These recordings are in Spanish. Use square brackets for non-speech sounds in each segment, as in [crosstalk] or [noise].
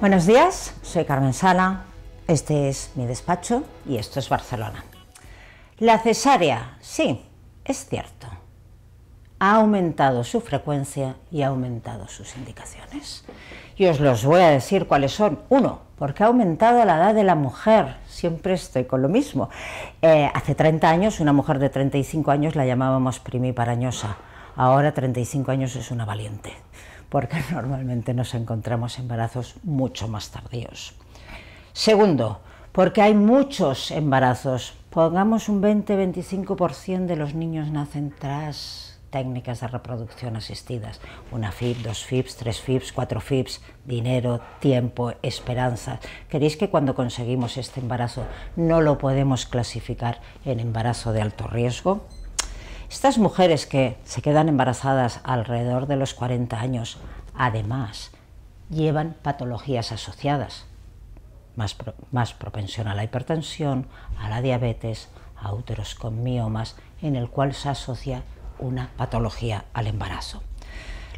Buenos días, soy Carmen Sala, este es mi despacho y esto es Barcelona. La cesárea, sí, es cierto, ha aumentado su frecuencia y ha aumentado sus indicaciones. Y os los voy a decir cuáles son. Uno, porque ha aumentado la edad de la mujer. Siempre estoy con lo mismo. Eh, hace 30 años, una mujer de 35 años la llamábamos primiparañosa. Ahora 35 años es una valiente porque [laughs] normalmente nos encontramos embarazos mucho más tardíos. Segundo, porque hay muchos embarazos. Pongamos un 20-25% de los niños nacen tras técnicas de reproducción asistidas. Una FIP, dos FIPs, tres FIPs, cuatro FIPs, dinero, tiempo, esperanza. ¿Queréis que cuando conseguimos este embarazo no lo podemos clasificar en embarazo de alto riesgo? Estas mujeres que se quedan embarazadas alrededor de los 40 años, además, llevan patologías asociadas, más, propensión a la hipertensión, a la diabetes, a úteros con miomas, en el cual se asocia una patología al embarazo.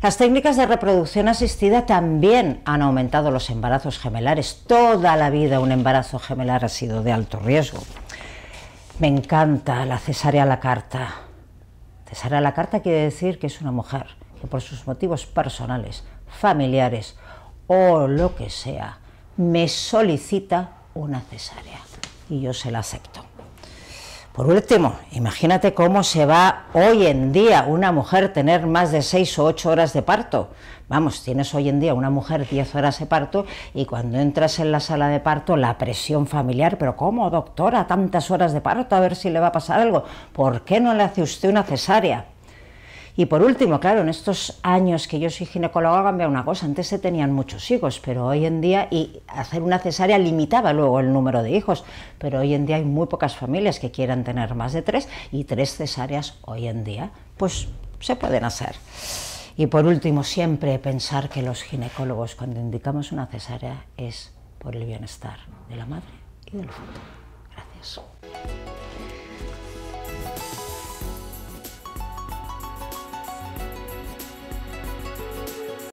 Las técnicas de reproducción asistida también han aumentado los embarazos gemelares. Toda la vida un embarazo gemelar ha sido de alto riesgo. Me encanta la cesárea la carta, Cesarea la carta quiere decir que es una mujer que por sus motivos personales, familiares o lo que sea, me solicita una cesárea y yo se la acepto. Por último, imagínate cómo se va hoy en día una mujer tener más de 6 o 8 horas de parto. Vamos, tienes hoy en día una mujer 10 horas de parto y cuando entras en la sala de parto la presión familiar, pero ¿cómo, doctora, tantas horas de parto? A ver si le va a pasar algo. ¿Por qué no le hace usted una cesárea? Y por último, claro, en estos años que yo soy ginecóloga ha una cosa. Antes se tenían muchos hijos, pero hoy en día, y hacer una cesárea limitaba luego el número de hijos, pero hoy en día hay muy pocas familias que quieran tener más de tres, y tres cesáreas hoy en día, pues se pueden hacer. Y por último, siempre pensar que los ginecólogos, cuando indicamos una cesárea, es por el bienestar de la madre y del futuro. Gracias.